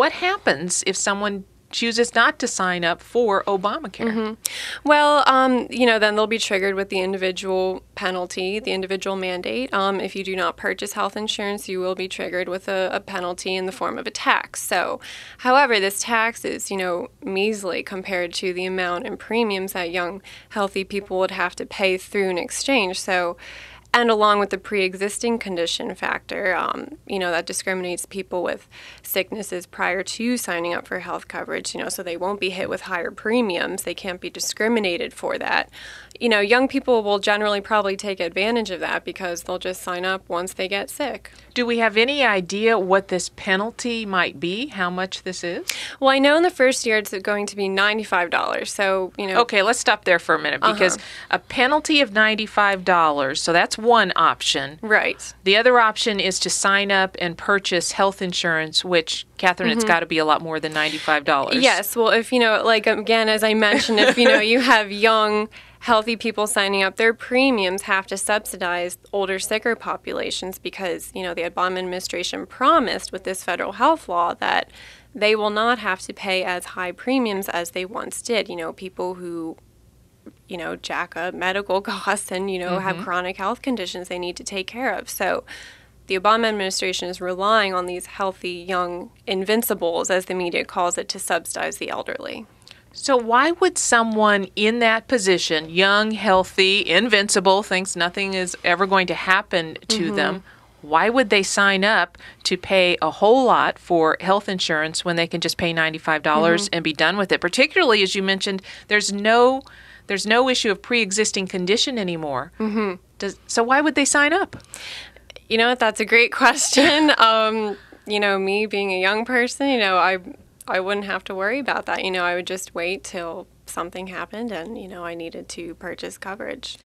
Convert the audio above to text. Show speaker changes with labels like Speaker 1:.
Speaker 1: What happens if someone chooses not to sign up for Obamacare. Mm-hmm.
Speaker 2: Well, um, you know, then they'll be triggered with the individual penalty, the individual mandate. Um, if you do not purchase health insurance, you will be triggered with a, a, penalty in the form of a tax. So, however, this tax is, you know, measly compared to the amount in premiums that young, healthy people would have to pay through an exchange. So, and along with the pre-existing condition factor um, you know that discriminates people with sicknesses prior to signing up for health coverage you know so they won't be hit with higher premiums they can't be discriminated for that you know young people will generally probably take advantage of that because they'll just sign up once they get sick do we have any idea what this penalty might be how much this is well i know in the first year it's going to be $95 so you know okay let's stop
Speaker 1: there for a minute uh-huh. because uh-huh.
Speaker 2: a penalty of $95 so that's one option. Right.
Speaker 1: The other option is to sign up and purchase health insurance, which, Catherine, mm-hmm. it's got to be a lot more than $95. Yes.
Speaker 2: Well, if, you know, like, again, as I mentioned, if, you know, you have young, healthy people signing up, their premiums have to subsidize older, sicker populations because, you know, the Obama administration promised with this federal health law that they will not have to pay as high premiums as they once did. You know, people who you know, jack up medical costs and, you know, mm-hmm. have chronic health conditions they need to take care of. So the Obama administration is relying on these healthy, young invincibles, as the media calls it, to subsidize the elderly.
Speaker 1: So, why would someone in that position, young, healthy, invincible, thinks nothing is ever going to happen to mm-hmm. them? Why would they sign up to pay a whole lot for health insurance when they can just pay $95 dollars mm-hmm. and be done with it? Particularly, as you mentioned, there's no
Speaker 2: there's no issue of pre-existing condition anymore.
Speaker 1: Mm-hmm. Does, so why would they sign up?
Speaker 2: You know, that's a great question. um, you know, me being a young person, you know, I I wouldn't have to worry about that. You know, I would just wait till something happened and you know I needed to purchase coverage.